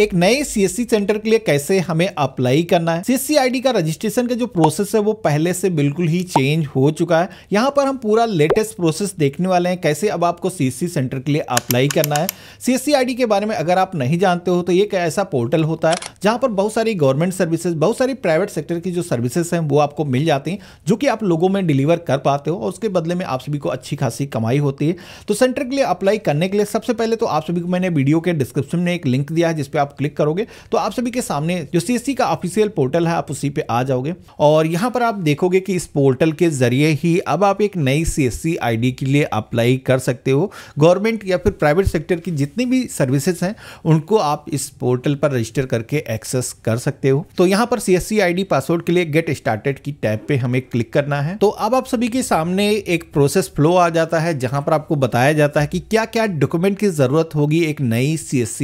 एक नए CSC centre के लिए कैसे हमें अप्लाई करना है सीएससी आईडी का रजिस्ट्रेशन का जो प्रोसेस है वो पहले से बिल्कुल ही चेंज हो चुका है यहाँ पर हम पूरा लेटेस्ट प्रोसेस देखने वाले हैं कैसे अब आपको सीएससी सेंटर के लिए अप्लाई करना है सीएससी आईडी के बारे में अगर आप नहीं जानते हो तो ये ऐसा पोर्टल होता है जहाँ पर बहुत सारी गवर्नमेंट सर्विसेज बहुत सारी प्राइवेट सेक्टर की जो सर्विसेज हैं वो आपको मिल जाती हैं जो कि आप लोगों में डिलीवर कर पाते हो और उसके बदले में आप सभी को अच्छी खासी कमाई होती है तो सेंटर के लिए अप्लाई करने के लिए सबसे पहले तो आप सभी को मैंने वीडियो के डिस्क्रिप्शन में एक लिंक दिया है जिसपे आप क्लिक करोगे तो आप सभी के सामने जो सी का ऑफिशियल पोर्टल है आप उसी पे आ जाओगे और यहाँ पर आप देखोगे कि इस पोर्टल के जरिए ही अब आप एक नई सी एस के लिए अप्लाई कर सकते हो गवर्नमेंट या फिर प्राइवेट सेक्टर की जितनी भी सर्विसेज हैं उनको आप इस पोर्टल पर रजिस्टर करके एक्सेस कर सकते हो तो यहाँ पर सी एस पासवर्ड के लिए गेट स्टार्टेड की टैब पर हमें क्लिक करना है तो अब आप सभी के सामने एक प्रोसेस फ्लो आ जाता है जहां पर आपको बताया जाता है कि क्या क्या डॉक्यूमेंट की जरूरत होगी एक नई सी एस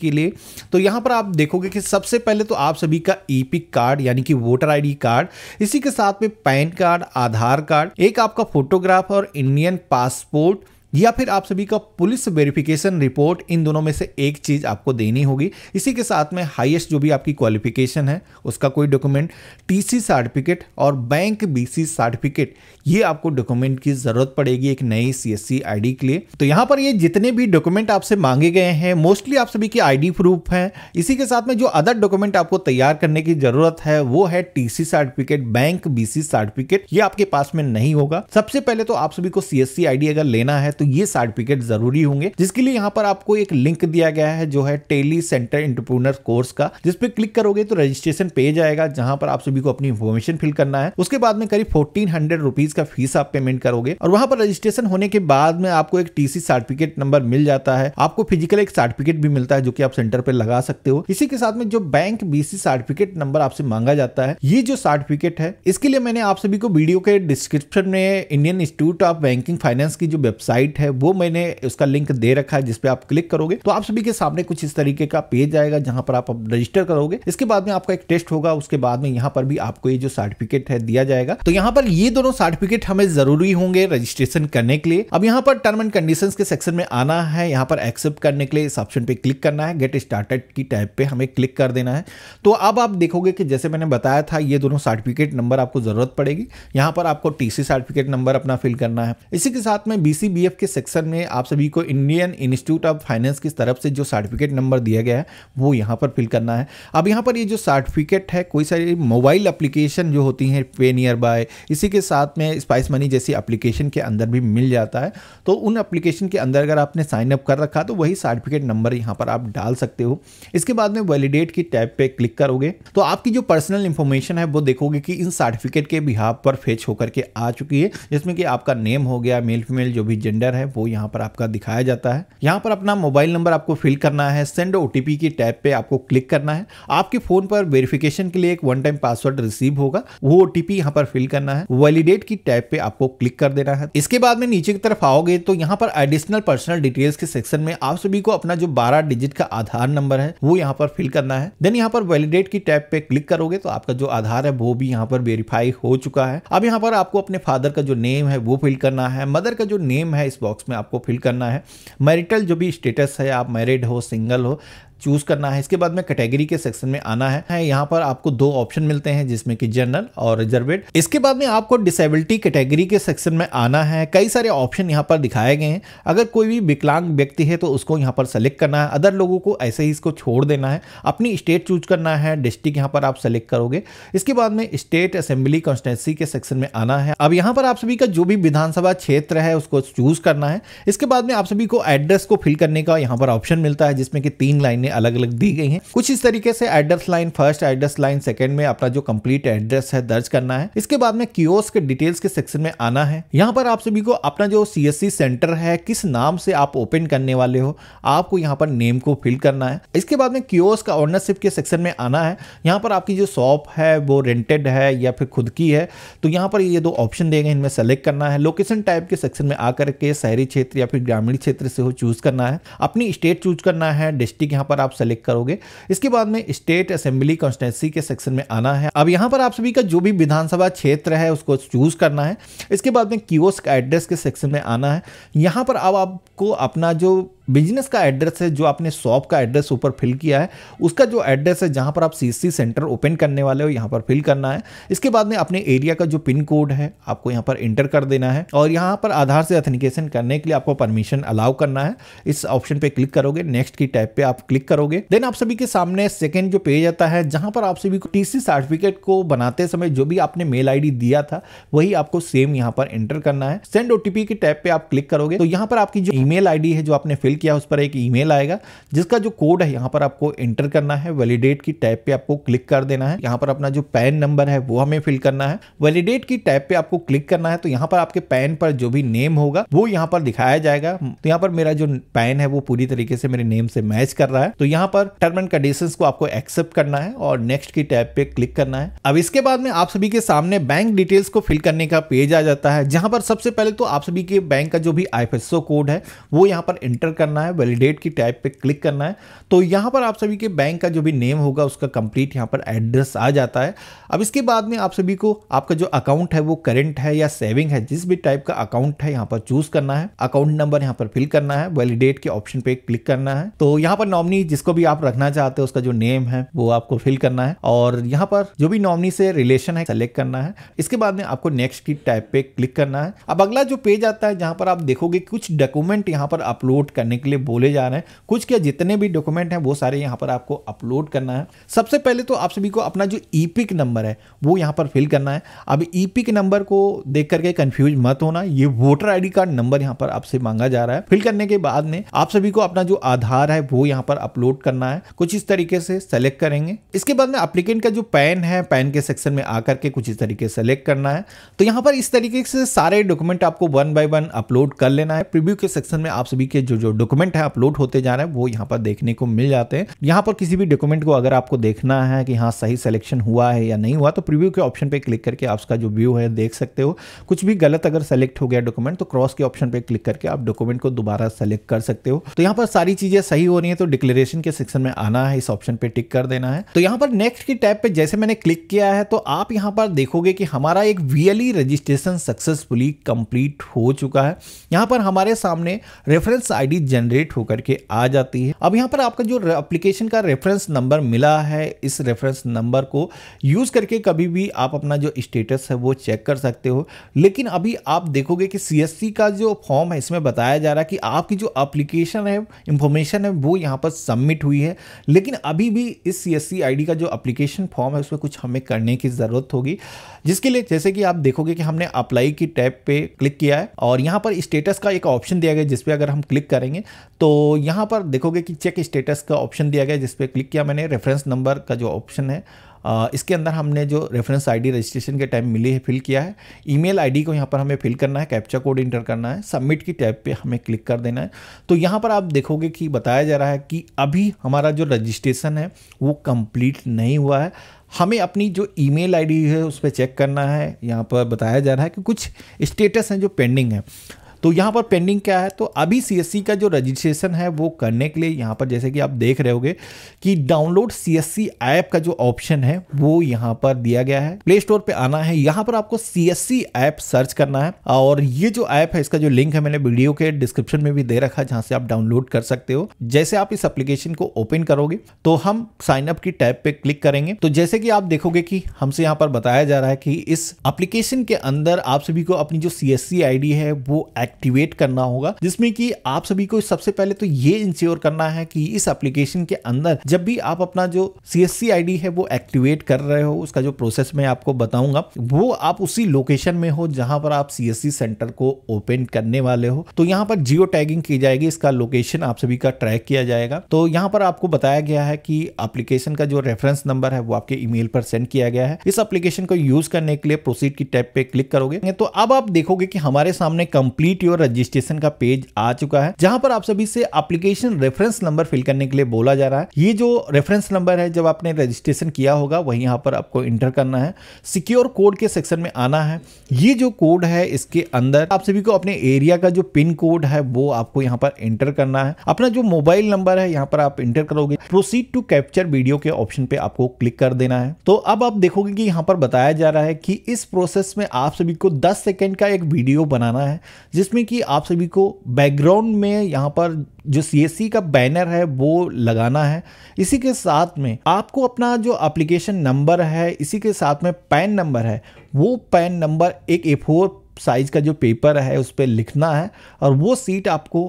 के लिए तो यहां पर आप देखोगे कि सबसे पहले तो आप सभी का ईपिक e कार्ड यानी कि वोटर आईडी कार्ड इसी के साथ में पैन कार्ड आधार कार्ड एक आपका फोटोग्राफ और इंडियन पासपोर्ट या फिर आप सभी का पुलिस वेरिफिकेशन रिपोर्ट इन दोनों में से एक चीज़ आपको देनी होगी इसी के साथ में हाईएस्ट जो भी आपकी क्वालिफिकेशन है उसका कोई डॉक्यूमेंट टीसी सर्टिफिकेट और बैंक बीसी सर्टिफिकेट ये आपको डॉक्यूमेंट की ज़रूरत पड़ेगी एक नई सीएससी आईडी के लिए तो यहाँ पर ये जितने भी डॉक्यूमेंट आपसे मांगे गए हैं मोस्टली आप सभी की आई प्रूफ है इसी के साथ में जो अदर डॉक्यूमेंट आपको तैयार करने की ज़रूरत है वो है TC certificate bank BC certificate ये आपके पास में नहीं होगा सबसे पहले तो आप सभी को सीएससी आईडी अगर लेना है तो ये सर्टिफिकेट जरूरी होंगे जिसके लिए यहाँ पर आपको एक लिंक दिया गया है जो है टेली सेंटर इंटरप्रूनर कोर्स का जिसपे क्लिक करोगे तो रजिस्ट्रेशन पेज आएगा जहां पर आप सभी को अपनी इन्फॉर्मेशन फिल करना है उसके बाद में करीब फोर्टीन हंड्रेड रुपीज का फीस आप पेमेंट करोगे और वहां पर रजिस्ट्रेशन होने के बाद में आपको एक टीसी सर्टिफिकेट नंबर मिल जाता है आपको फिजिकल एक सर्टिफिकेट भी मिलता है जो कि आप सेंटर पर लगा सकते हो इसी के साथ में जो बैंक बीसी सर्टिफिकेट नंबर आपसे मांगा जाता है ये जो सर्टिफिकेट है इसके लिए मैंने आप सभी को वीडियो के डिस्क्रिप्शन में Indian Institute of Banking finance की जो वेबसाइट साइट है वो मैंने उसका लिंक दे रखा है जिसपे आप क्लिक करोगे तो आप सभी के सामने कुछ इस तरीके का पेज आएगा जहां पर आप रजिस्टर करोगे इसके बाद में आपका एक टेस्ट होगा उसके बाद में यहाँ पर भी आपको ये जो सर्टिफिकेट है दिया जाएगा तो यहाँ पर ये दोनों सर्टिफिकेट हमें जरूरी होंगे रजिस्ट्रेशन करने के लिए अब यहाँ पर टर्म एंड कंडीशन के सेक्शन में आना है यहाँ पर एक्सेप्ट करने के लिए इस ऑप्शन पे क्लिक करना है गेट स्टार्टेड की टाइप पे हमें क्लिक कर देना है तो अब आप देखोगे कि जैसे मैंने बताया था ये दोनों सर्टिफिकेट नंबर आपको जरूरत पड़ेगी यहाँ पर आपको टीसी सर्टिफिकेट नंबर अपना फिल करना है इसी के साथ में बीसी बीसीबीएफ के सेक्शन में आप सभी को इंडियन इंस्टीट्यूट ऑफ फाइनेंस की तरफ से जो सर्टिफिकेट नंबर दिया गया है वो यहाँ पर फिल करना है अब यहाँ पर ये जो सर्टिफिकेट है कोई सारी मोबाइल अप्लीकेशन जो होती हैं पे नियर बाय इसी के साथ में स्पाइस मनी जैसी अप्लीकेशन के अंदर भी मिल जाता है तो उन अप्लीकेशन के अंदर अगर आपने साइन अप कर रखा तो वही सर्टिफिकेट नंबर यहाँ पर आप डाल सकते हो इसके बाद में वैलिडेट की टैब पर क्लिक करोगे तो आपकी जो पर्सनल इन्फॉर्मेशन है वो देखोगे कि इन सर्टिफिकेट के बिहाव पर फेच होकर के आ चुकी है जिसमें कि आपका नेम हो गया मेल फीमेल जो भी जेंडर हैंडलर है वो यहाँ पर आपका दिखाया जाता है यहाँ पर अपना मोबाइल नंबर आपको फिल करना है सेंड ओ की टैब पे आपको क्लिक करना है आपके फोन पर वेरिफिकेशन के लिए एक वन टाइम पासवर्ड रिसीव होगा वो ओ टी यहाँ पर फिल करना है वैलिडेट की टैब पे आपको क्लिक कर देना है इसके बाद में नीचे की तरफ आओगे तो यहाँ पर एडिशनल पर्सनल डिटेल्स के सेक्शन में आप सभी को अपना जो बारह डिजिट का आधार नंबर है वो यहाँ पर फिल करना है देन यहाँ पर वैलिडेट की टैब पे क्लिक करोगे तो आपका जो आधार है वो भी यहाँ पर वेरीफाई हो चुका है अब यहाँ पर आपको अपने फादर का जो नेम है वो फिल करना है मदर का जो नेम है इस बॉक्स में आपको फिल करना है मैरिटल जो भी स्टेटस है आप मैरिड हो सिंगल हो चूज़ करना है इसके बाद में कैटेगरी के सेक्शन में आना है यहाँ पर आपको दो ऑप्शन मिलते हैं जिसमें कि जनरल और रिजर्वेड इसके बाद में आपको डिसेबिलिटी कैटेगरी के सेक्शन में आना है कई सारे ऑप्शन यहाँ पर दिखाए गए हैं अगर कोई भी विकलांग व्यक्ति है तो उसको यहाँ पर सेलेक्ट करना है अदर लोगों को ऐसे ही इसको छोड़ देना है अपनी स्टेट चूज करना है डिस्ट्रिक्ट यहाँ पर आप सेलेक्ट करोगे इसके बाद में स्टेट असेंबली कॉन्स्टिटेंसी के सेक्शन में आना है अब यहाँ पर आप सभी का जो भी विधानसभा क्षेत्र है उसको चूज करना है इसके बाद में आप सभी को एड्रेस को फिल करने का यहाँ पर ऑप्शन मिलता है जिसमें कि तीन लाइनें लाइनें अलग अलग दी गई हैं कुछ इस तरीके से address line first address line second में अपना जो कंप्लीट एड्रेस है दर्ज करना है इसके बाद में क्योस के डिटेल्स के सेक्शन में आना है यहाँ पर आप सभी को अपना जो सी सेंटर है किस नाम से आप ओपन करने वाले हो आपको यहाँ पर नेम को फिल करना है इसके बाद में क्योस का ऑनरशिप के सेक्शन में आना है यहाँ पर आपकी जो शॉप है वो रेंटेड है या फिर खुद की है तो यहाँ पर ये दो ऑप्शन देंगे इनमें सेलेक्ट करना है लोकेशन टाइप के सेक्शन में आकर के शहरी क्षेत्र या फिर ग्रामीण क्षेत्र से हो चूज करना है अपनी स्टेट चूज करना है डिस्ट्रिक्ट यहाँ पर पर आप सेलेक्ट करोगे इसके बाद में स्टेट असेंबली कॉन्स्टिटेंसी के सेक्शन में आना है अब यहाँ पर आप सभी का जो भी विधानसभा क्षेत्र है उसको चूज करना है इसके बाद में क्यूस एड्रेस के सेक्शन में आना है यहाँ पर अब आपको अपना जो बिजनेस का एड्रेस है जो आपने शॉप का एड्रेस ऊपर फिल किया है उसका जो एड्रेस है जहाँ पर आप सी सेंटर ओपन करने वाले हो यहाँ पर फिल करना है इसके बाद में अपने एरिया का जो पिन कोड है आपको यहाँ पर इंटर कर देना है और यहाँ पर आधार से ऑथेंटिकेशन करने के लिए आपको परमिशन अलाउ करना है इस ऑप्शन पे क्लिक करोगे नेक्स्ट की टाइप पे आप क्लिक करोगे देन आप सभी के सामने सेकेंड जो पेज आता है जहां पर आप सभी को टीसी सर्टिफिकेट को बनाते समय जो भी आपने मेल आई दिया था वही आपको सेम यहाँ पर एंटर करना है सेंड ओटीपी की टाइप पे आप क्लिक करोगे तो यहाँ पर आपकी जो ईमेल आईडी है जो आपने फिल किया उस पर एक ईमेल आएगा जिसका जो कोड है यहाँ पर आपको एंटर करना है वैलिडेट की टैब पे आपको क्लिक कर देना है यहाँ पर अपना जो पैन नंबर है वो हमें फिल करना है वैलिडेट की टैब पे आपको क्लिक करना है तो यहाँ पर आपके पैन पर जो भी नेम होगा वो यहाँ पर दिखाया जाएगा तो यहाँ पर मेरा जो पैन है वो पूरी तरीके से मेरे नेम से मैच कर रहा है तो यहाँ पर टर्म एंड कंडीशन को आपको एक्सेप्ट करना है और नेक्स्ट की टैब पे क्लिक करना है अब इसके बाद में आप सभी के सामने बैंक डिटेल्स को फिल करने का पेज आ जाता है जहां पर सबसे पहले तो आप सभी के बैंक का जो भी आई कोड है वो यहाँ पर एंटर करना करना है वैलिडेट की टाइप पे क्लिक करना है तो यहाँ पर आप सभी के बैंक का जो भी नेम होगा उसका कंप्लीट यहाँ पर एड्रेस आ जाता है अब इसके बाद में आप सभी को आपका जो अकाउंट है वो करेंट है या सेविंग है जिस भी टाइप का अकाउंट है यहाँ पर चूज करना है अकाउंट नंबर यहाँ पर फिल करना है वैलिडेट के ऑप्शन पे क्लिक करना है तो यहाँ पर नॉमनी जिसको भी आप रखना चाहते हो उसका जो नेम है वो आपको फिल करना है और यहाँ पर जो भी नॉमनी से रिलेशन है सेलेक्ट करना है इसके बाद में आपको नेक्स्ट की टाइप पे क्लिक करना है अब अगला जो पेज आता है जहाँ पर आप देखोगे कुछ डॉक्यूमेंट यहाँ पर अपलोड करने करने के लिए बोले जा रहे हैं कुछ क्या जितने भी डॉक्यूमेंट हैं वो सारे यहाँ पर आपको अपलोड करना है सबसे पहले तो आप सभी को अपना जो ई e नंबर है वो यहाँ पर फिल करना है अब ई e नंबर को देख करके कन्फ्यूज मत होना ये वोटर आई कार्ड नंबर यहाँ पर आपसे मांगा जा रहा है फिल करने के बाद में आप सभी को अपना जो आधार है वो यहाँ पर अपलोड करना है कुछ इस तरीके से सेलेक्ट करेंगे इसके बाद में अप्लीकेंट का जो पैन है पैन के सेक्शन में आकर के कुछ इस तरीके से सेलेक्ट करना है तो यहाँ पर इस तरीके से सारे डॉक्यूमेंट आपको वन बाय वन अपलोड कर लेना है प्रीव्यू के सेक्शन में आप सभी के जो जो डॉक्यूमेंट है अपलोड होते जा रहे हैं वो यहाँ पर देखने को मिल जाते हैं यहाँ पर किसी भी डॉक्यूमेंट को अगर आपको देखना है कि हाँ सही सिलेक्शन हुआ है या नहीं हुआ तो प्रीव्यू के ऑप्शन पर क्लिक करके आप उसका जो व्यू है देख सकते हो कुछ भी गलत अगर सेलेक्ट हो गया डॉक्यूमेंट तो क्रॉस के ऑप्शन पर क्लिक करके आप डॉक्यूमेंट को दोबारा सेलेक्ट कर सकते हो तो यहाँ पर सारी चीज़ें सही हो रही है तो डिक्लेरेशन के सेक्शन में आना है इस ऑप्शन पर टिक कर देना है तो यहाँ पर नेक्स्ट की टैब पर जैसे मैंने क्लिक किया है तो आप यहाँ पर देखोगे कि हमारा एक वीएलई रजिस्ट्रेशन सक्सेसफुली कंप्लीट हो चुका है यहां पर हमारे सामने रेफरेंस आईडी जनरेट होकर के आ जाती है अब यहाँ पर आपका जो अप्लीकेशन का रेफरेंस नंबर मिला है इस रेफरेंस नंबर को यूज़ करके कभी भी आप अपना जो स्टेटस है वो चेक कर सकते हो लेकिन अभी आप देखोगे कि सी का जो फॉर्म है इसमें बताया जा रहा है कि आपकी जो अप्लीकेशन है इंफॉर्मेशन है वो यहाँ पर सबमिट हुई है लेकिन अभी भी इस सी एस का जो अप्लीकेशन फॉर्म है उसमें कुछ हमें करने की ज़रूरत होगी जिसके लिए जैसे कि आप देखोगे कि हमने अप्लाई की टैब पे क्लिक किया है और यहाँ पर स्टेटस का एक ऑप्शन दिया गया जिसपे अगर हम क्लिक करेंगे जाएंगे तो यहाँ पर देखोगे कि चेक स्टेटस का ऑप्शन दिया गया जिस पर क्लिक किया मैंने रेफरेंस नंबर का जो ऑप्शन है इसके अंदर हमने जो रेफरेंस आईडी रजिस्ट्रेशन के टाइम मिली है फिल किया है ईमेल आईडी को यहाँ पर हमें फिल करना है कैप्चा कोड इंटर करना है सबमिट की टैब पे हमें क्लिक कर देना है तो यहाँ पर आप देखोगे कि बताया जा रहा है कि अभी हमारा जो रजिस्ट्रेशन है वो कंप्लीट नहीं हुआ है हमें अपनी जो ईमेल आईडी है उस पर चेक करना है यहाँ पर बताया जा रहा है कि कुछ स्टेटस हैं जो पेंडिंग है तो यहाँ पर पेंडिंग क्या है तो अभी सी का जो रजिस्ट्रेशन है वो करने के लिए यहाँ पर जैसे कि आप देख रहे होगे कि डाउनलोड सी ऐप का जो ऑप्शन है वो यहाँ पर दिया गया है प्ले स्टोर पर आना है यहाँ पर आपको सी ऐप सर्च करना है और ये जो ऐप है इसका जो लिंक है मैंने वीडियो के डिस्क्रिप्शन में भी दे रखा है जहाँ से आप डाउनलोड कर सकते हो जैसे आप इस एप्लीकेशन को ओपन करोगे तो हम साइन अप की टैब पे क्लिक करेंगे तो जैसे कि आप देखोगे कि हमसे यहाँ पर बताया जा रहा है कि इस एप्लीकेशन के अंदर आप सभी को अपनी जो सी एस है वो एक्टिवेट करना होगा जिसमें कि आप सभी को सबसे पहले तो ये इंश्योर करना है कि इस एप्लीकेशन के अंदर जब भी आप अपना जो सी एस है वो एक्टिवेट कर रहे हो उसका जो प्रोसेस मैं आपको बताऊंगा वो आप उसी लोकेशन में हो जहां पर आप सी सेंटर को ओपन करने वाले हो तो यहाँ पर जियो टैगिंग की जाएगी इसका लोकेशन आप सभी का ट्रैक किया जाएगा तो यहाँ पर आपको बताया गया है कि एप्लीकेशन का जो रेफरेंस नंबर है वो आपके ईमेल पर सेंड किया गया है इस एप्लीकेशन को यूज करने के लिए प्रोसीड की टैब पे क्लिक करोगे तो अब आप देखोगे कि हमारे सामने कंप्लीट मीट योर रजिस्ट्रेशन का पेज आ चुका है जहां पर आप सभी से एप्लीकेशन रेफरेंस नंबर फिल करने के लिए बोला जा रहा है ये जो रेफरेंस नंबर है जब आपने रजिस्ट्रेशन किया होगा वही यहाँ पर आपको इंटर करना है सिक्योर कोड के सेक्शन में आना है ये जो कोड है इसके अंदर आप सभी को अपने एरिया का जो पिन कोड है वो आपको यहाँ पर इंटर करना है अपना जो मोबाइल नंबर है यहाँ पर आप इंटर करोगे प्रोसीड टू कैप्चर वीडियो के ऑप्शन पे आपको क्लिक कर देना है तो अब आप देखोगे कि यहाँ पर बताया जा रहा है कि इस प्रोसेस में आप सभी को 10 सेकंड का एक वीडियो बनाना है जिस जिसमें कि आप सभी को बैकग्राउंड में यहाँ पर जो सी का बैनर है वो लगाना है इसी के साथ में आपको अपना जो एप्लीकेशन नंबर है इसी के साथ में पैन नंबर है वो पैन नंबर एक ए साइज़ का जो पेपर है उस पर लिखना है और वो सीट आपको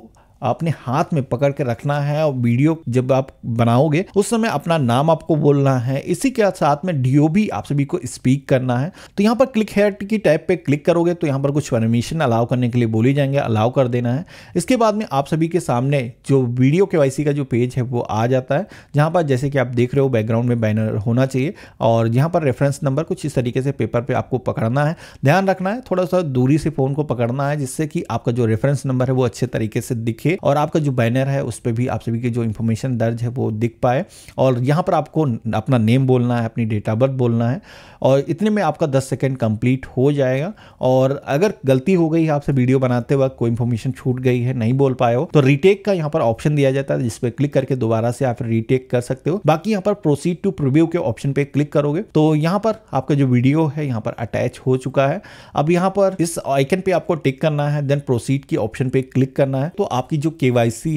अपने हाथ में पकड़ के रखना है और वीडियो जब आप बनाओगे उस समय अपना नाम आपको बोलना है इसी के साथ में डीओबी आप सभी को स्पीक करना है तो यहाँ पर क्लिक हेयर की टाइप पे क्लिक करोगे तो यहाँ पर कुछ परमिशन अलाउ करने के लिए बोली जाएंगे अलाउ कर देना है इसके बाद में आप सभी के सामने जो वीडियो के का जो पेज है वो आ जाता है जहाँ पर जैसे कि आप देख रहे हो बैकग्राउंड में बैनर होना चाहिए और यहाँ पर रेफरेंस नंबर कुछ इस तरीके से पेपर पर आपको पकड़ना है ध्यान रखना है थोड़ा सा दूरी से फ़ोन को पकड़ना है जिससे कि आपका जो रेफरेंस नंबर है वो अच्छे तरीके से दिखे देखिए और आपका जो बैनर है उस पर भी आप सभी के जो इन्फॉर्मेशन दर्ज है वो दिख पाए और यहाँ पर आपको अपना नेम बोलना है अपनी डेट ऑफ बर्थ बोलना है और इतने में आपका दस सेकेंड कंप्लीट हो जाएगा और अगर गलती हो गई है आपसे वीडियो बनाते वक्त कोई इन्फॉर्मेशन छूट गई है नहीं बोल पाए हो तो रीटेक का यहाँ पर ऑप्शन दिया जाता है जिसपे क्लिक करके दोबारा से आप रीटेक कर सकते हो बाकी यहाँ पर प्रोसीड टू प्रिव्यू के ऑप्शन पे क्लिक करोगे तो यहाँ पर आपका जो वीडियो है यहाँ पर अटैच हो चुका है अब यहाँ पर इस आइकन पे आपको टिक करना है देन प्रोसीड की ऑप्शन पे क्लिक करना है तो आपकी जो के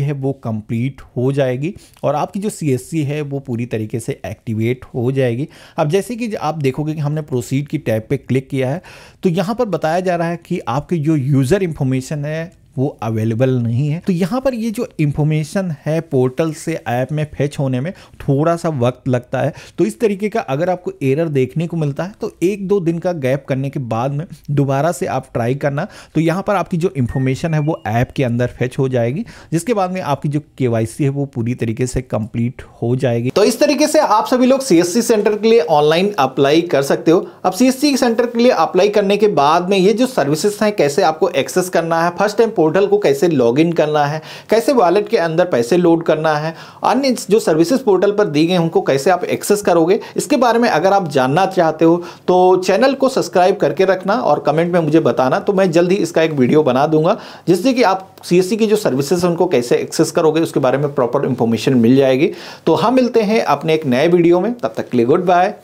है वो कंप्लीट हो जाएगी और आपकी जो सी है वो पूरी तरीके से एक्टिवेट हो जाएगी अब जैसे कि आप देखोगे कि हमने प्रोसीड की टैब पे क्लिक किया है तो यहाँ पर बताया जा रहा है कि आपकी जो यूज़र इन्फॉर्मेशन है वो अवेलेबल नहीं है तो यहाँ पर ये जो इंफॉर्मेशन है पोर्टल से ऐप में फेच होने में थोड़ा सा वक्त लगता है तो इस तरीके का अगर आपको एरर देखने को मिलता है तो एक दो दिन का गैप करने के बाद में दोबारा से आप ट्राई करना तो यहाँ पर आपकी जो इंफॉर्मेशन है वो ऐप के अंदर फेच हो जाएगी जिसके बाद में आपकी जो के है वो पूरी तरीके से कंप्लीट हो जाएगी तो इस तरीके से आप सभी लोग सी सेंटर के लिए ऑनलाइन अप्लाई कर सकते हो अब सी सेंटर के लिए अप्लाई करने के बाद में ये जो सर्विसेस हैं कैसे आपको एक्सेस करना है फर्स्ट टाइम पोर्टल को कैसे लॉगिन करना है कैसे वॉलेट के अंदर पैसे लोड करना है अन्य जो सर्विसेज पोर्टल पर दी गए उनको कैसे आप एक्सेस करोगे इसके बारे में अगर आप जानना चाहते हो तो चैनल को सब्सक्राइब करके रखना और कमेंट में मुझे बताना तो मैं जल्द ही इसका एक वीडियो बना दूंगा जिससे कि आप सी की जो सर्विसेज उनको कैसे एक्सेस करोगे उसके बारे में प्रॉपर इंफॉर्मेशन मिल जाएगी तो हम हाँ, मिलते हैं अपने एक नए वीडियो में तब तक के लिए गुड बाय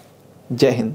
जय हिंद